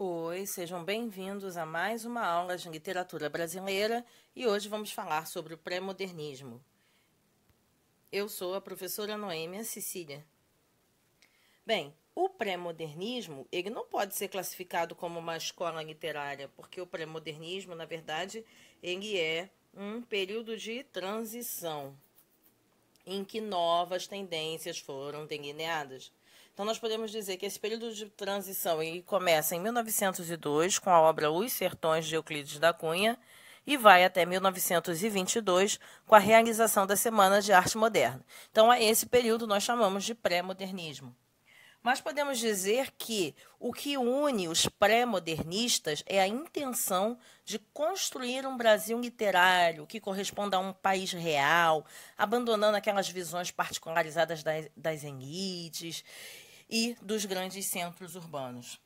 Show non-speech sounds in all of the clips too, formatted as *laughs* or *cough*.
Oi, sejam bem-vindos a mais uma aula de literatura brasileira e hoje vamos falar sobre o pré-modernismo. Eu sou a professora Noêmia Cecília. Bem, o pré-modernismo, ele não pode ser classificado como uma escola literária, porque o pré-modernismo, na verdade, ele é um período de transição em que novas tendências foram delineadas. Então, nós podemos dizer que esse período de transição ele começa em 1902 com a obra Os Sertões de Euclides da Cunha e vai até 1922 com a realização da Semana de Arte Moderna. Então, a esse período nós chamamos de pré-modernismo. Mas podemos dizer que o que une os pré-modernistas é a intenção de construir um Brasil literário que corresponda a um país real, abandonando aquelas visões particularizadas das, das elites e dos grandes centros urbanos.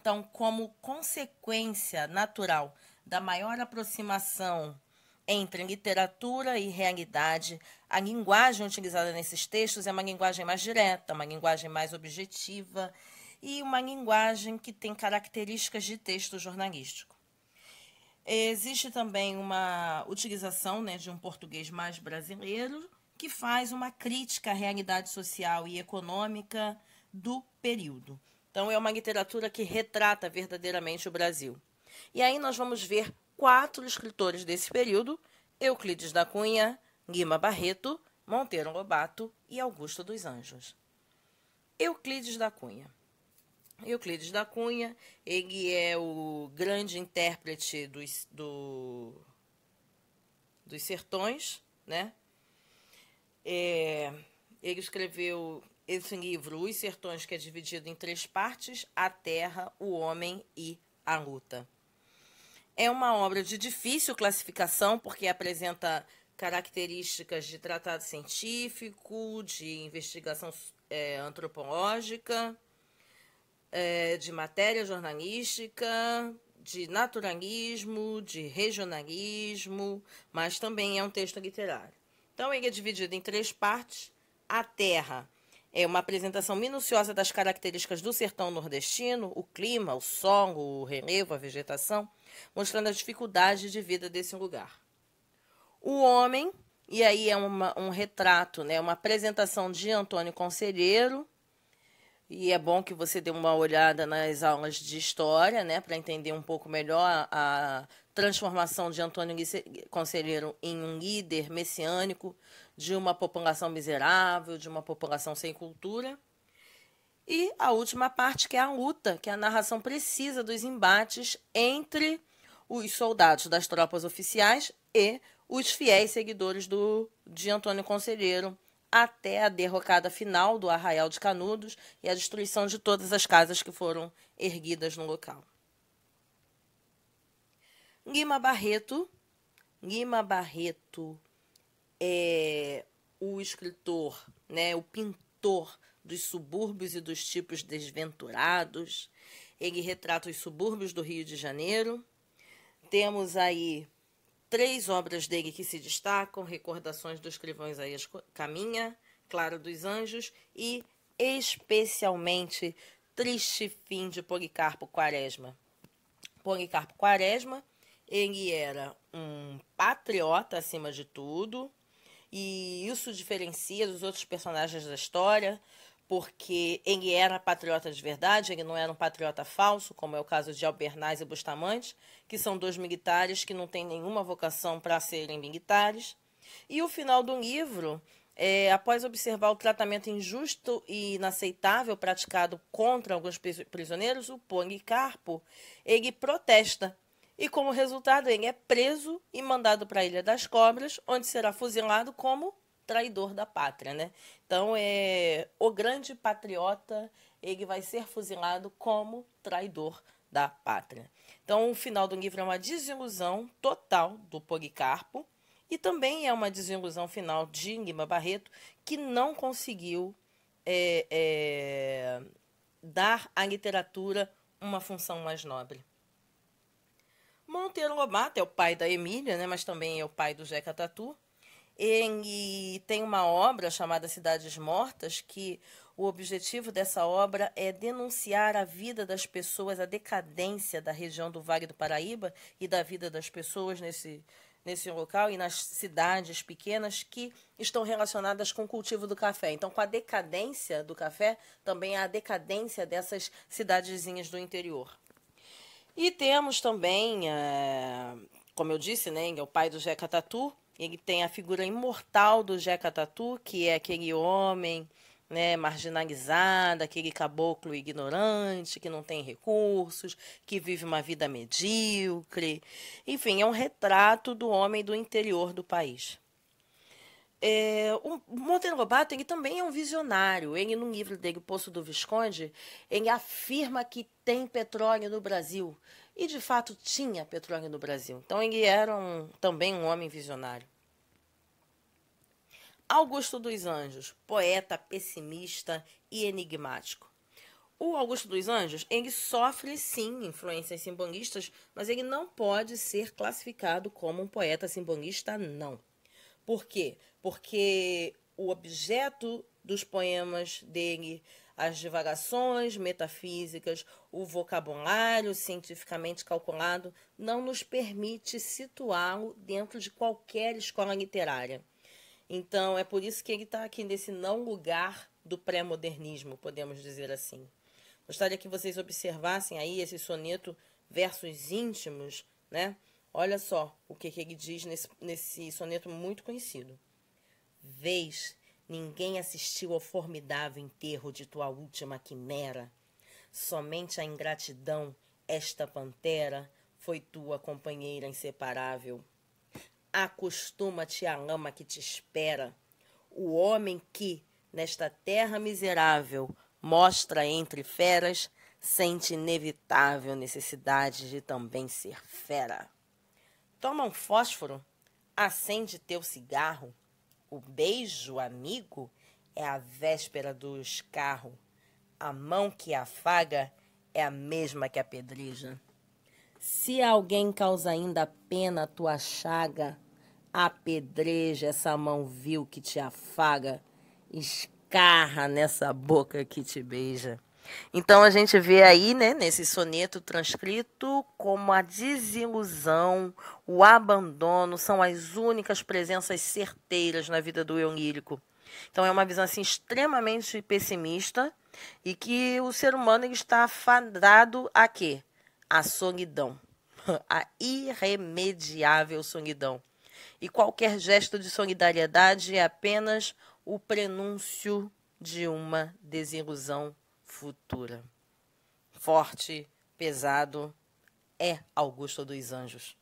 Então, como consequência natural da maior aproximação entre literatura e realidade, a linguagem utilizada nesses textos é uma linguagem mais direta, uma linguagem mais objetiva e uma linguagem que tem características de texto jornalístico. Existe também uma utilização né, de um português mais brasileiro que faz uma crítica à realidade social e econômica do período. Então, é uma literatura que retrata verdadeiramente o Brasil. E aí nós vamos ver quatro escritores desse período: Euclides da Cunha, Guima Barreto, Monteiro Lobato e Augusto dos Anjos. Euclides da Cunha. Euclides da Cunha, ele é o grande intérprete dos, do, dos sertões, né? É, ele escreveu esse livro, Os Sertões, que é dividido em três partes: A Terra, o Homem e a Luta. É uma obra de difícil classificação, porque apresenta características de tratado científico, de investigação é, antropológica, é, de matéria jornalística, de naturalismo, de regionalismo, mas também é um texto literário. Então, ele é dividido em três partes: a Terra é uma apresentação minuciosa das características do sertão nordestino, o clima, o sol, o relevo, a vegetação, mostrando as dificuldades de vida desse lugar. O homem, e aí é uma, um retrato, né, uma apresentação de Antônio Conselheiro, e é bom que você dê uma olhada nas aulas de história, né, para entender um pouco melhor a transformação de Antônio Conselheiro em um líder messiânico de uma população miserável, de uma população sem cultura. E a última parte, que é a luta, que é a narração precisa dos embates entre os soldados das tropas oficiais e os fiéis seguidores do, de Antônio Conselheiro, até a derrocada final do Arraial de Canudos e a destruição de todas as casas que foram erguidas no local. Lima Barreto, Lima Barreto é, o escritor, né, o pintor dos subúrbios e dos tipos desventurados. Ele retrata os subúrbios do Rio de Janeiro. Temos aí três obras dele que se destacam: Recordações dos Escrivões aí Caminha, Claro dos Anjos e, especialmente, Triste Fim de Policarpo Quaresma. Policarpo Quaresma, ele era um patriota acima de tudo, e isso diferencia dos outros personagens da história, porque ele era patriota de verdade, ele não era um patriota falso, como é o caso de Albernaz e Bustamante, que são dois militares que não têm nenhuma vocação para serem militares. E o final do livro, é, após observar o tratamento injusto e inaceitável praticado contra alguns prisioneiros, o Policarpo, ele protesta e, como resultado, ele é preso e mandado para a Ilha das Cobras, onde será fuzilado como traidor da pátria, né? Então, é o grande patriota, ele vai ser fuzilado como traidor da pátria. Então, o final do livro é uma desilusão total do Policarpo e também é uma desilusão final de Lima Barreto, que não conseguiu é, é, dar à literatura uma função mais nobre. Monteiro Lobato é o pai da Emília, né, mas também é o pai do Zeca Tatu. Ele tem uma obra chamada Cidades Mortas, que o objetivo dessa obra é denunciar a vida das pessoas, a decadência da região do Vale do Paraíba e da vida das pessoas nesse, nesse local e nas cidades pequenas que estão relacionadas com o cultivo do café. Então, com a decadência do café, também há a decadência dessas cidadezinhas do interior. E temos também, é, como eu disse, né, o pai do Jeca Tatu. Ele tem a figura imortal do Jeca Tatu, que é aquele homem né, marginalizado, aquele caboclo ignorante, que não tem recursos, que vive uma vida medíocre. Enfim, é um retrato do homem do interior do país. É, o Monteiro Lobato ele também é um visionário. Ele, no livro dele, O Poço do Visconde, ele afirma que tem petróleo no Brasil. E, de fato, tinha petróleo no Brasil. Então, ele era um, também um homem visionário. Augusto dos Anjos, poeta pessimista e enigmático. O Augusto dos Anjos, ele sofre sim influências simbolistas, mas ele não pode ser classificado como um poeta simbolista, não. Por quê? Porque o objeto dos poemas dele, as divagações metafísicas, o vocabulário cientificamente calculado, não nos permite situá-lo dentro de qualquer escola literária. Então, é por isso que ele está aqui nesse não lugar do pré-modernismo, podemos dizer assim. Gostaria que vocês observassem aí esse soneto versos íntimos, né? Olha só o que ele diz nesse, nesse soneto muito conhecido. Vês, ninguém assistiu ao formidável enterro de tua última quimera. Somente a ingratidão, esta pantera, foi tua companheira inseparável. Acostuma-te à lama que te espera. O homem que, nesta terra miserável, mostra entre feras, sente inevitável necessidade de também ser fera. Toma um fósforo, acende teu cigarro. O beijo, amigo, é a véspera do escarro. A mão que afaga é a mesma que apedreja. Se alguém causa ainda pena a tua chaga, apedreja essa mão vil que te afaga, escarra nessa boca que te beija. Então a gente vê aí, né, nesse soneto transcrito, como a desilusão, o abandono são as únicas presenças certeiras na vida do eu Então é uma visão assim extremamente pessimista e que o ser humano está afadado a quê? A solidão, *laughs* a irremediável solidão. E qualquer gesto de solidariedade é apenas o prenúncio de uma desilusão futura. Forte, pesado, é Augusto dos Anjos.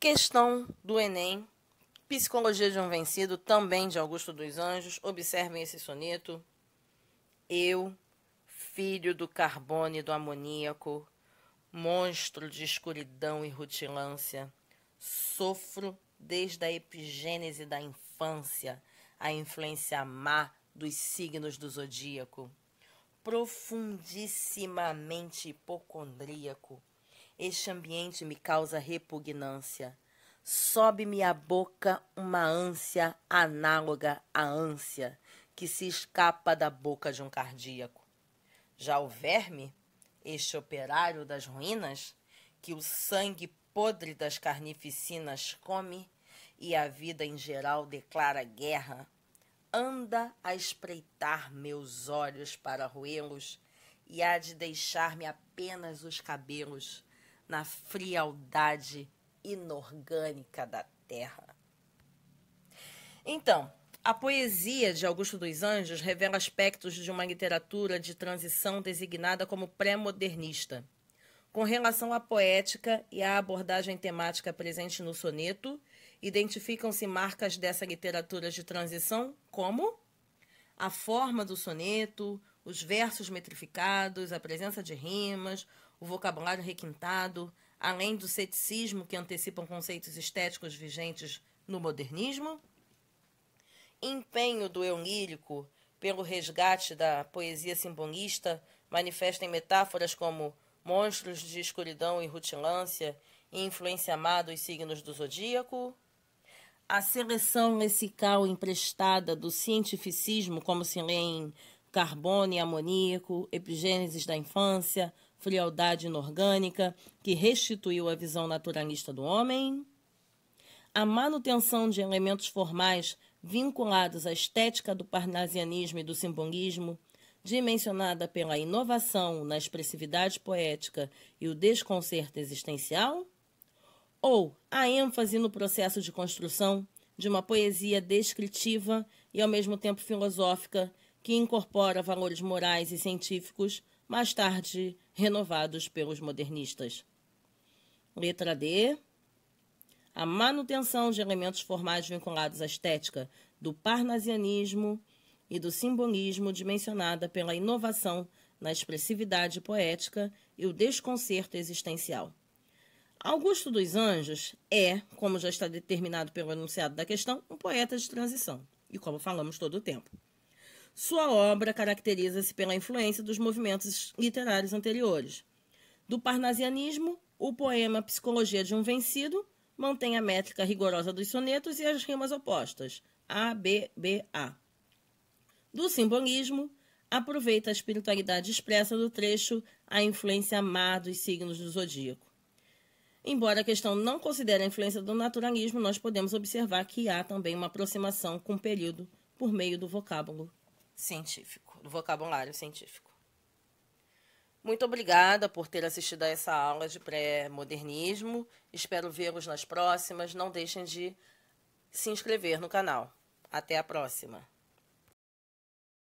Questão do Enem, Psicologia de um Vencido, também de Augusto dos Anjos. Observem esse soneto. Eu, filho do carbono e do amoníaco, monstro de escuridão e rutilância, sofro desde a epigênese da infância a influência má dos signos do zodíaco, profundissimamente hipocondríaco. Este ambiente me causa repugnância. Sobe-me à boca uma ânsia análoga à ânsia que se escapa da boca de um cardíaco. Já o verme, este operário das ruínas, que o sangue podre das carnificinas come e a vida em geral declara guerra anda a espreitar meus olhos para roê-los e há de deixar-me apenas os cabelos na frialdade inorgânica da terra. Então, a poesia de Augusto dos Anjos revela aspectos de uma literatura de transição designada como pré-modernista. Com relação à poética e à abordagem temática presente no soneto identificam-se marcas dessa literatura de transição como a forma do soneto, os versos metrificados, a presença de rimas, o vocabulário requintado, além do ceticismo que antecipam conceitos estéticos vigentes no modernismo, empenho do eu lírico pelo resgate da poesia simbolista manifesta em metáforas como monstros de escuridão e rutilância e influência amada os signos do zodíaco, a seleção lexical emprestada do cientificismo, como se lê em Carbono e Amoníaco, Epigênesis da Infância, Frialdade Inorgânica, que restituiu a visão naturalista do homem? A manutenção de elementos formais vinculados à estética do parnasianismo e do simbolismo, dimensionada pela inovação na expressividade poética e o desconcerto existencial? ou a ênfase no processo de construção de uma poesia descritiva e ao mesmo tempo filosófica que incorpora valores morais e científicos, mais tarde renovados pelos modernistas. Letra D. A manutenção de elementos formais vinculados à estética do parnasianismo e do simbolismo dimensionada pela inovação na expressividade poética e o desconcerto existencial. Augusto dos Anjos é, como já está determinado pelo enunciado da questão, um poeta de transição, e como falamos todo o tempo. Sua obra caracteriza-se pela influência dos movimentos literários anteriores. Do parnasianismo, o poema Psicologia de um Vencido mantém a métrica rigorosa dos sonetos e as rimas opostas, A, B, B, A. Do simbolismo, aproveita a espiritualidade expressa do trecho A Influência Má dos Signos do Zodíaco Embora a questão não considere a influência do naturalismo, nós podemos observar que há também uma aproximação com o período por meio do vocábulo científico, do vocabulário científico. Muito obrigada por ter assistido a essa aula de pré-modernismo. Espero vê-los nas próximas. Não deixem de se inscrever no canal. Até a próxima!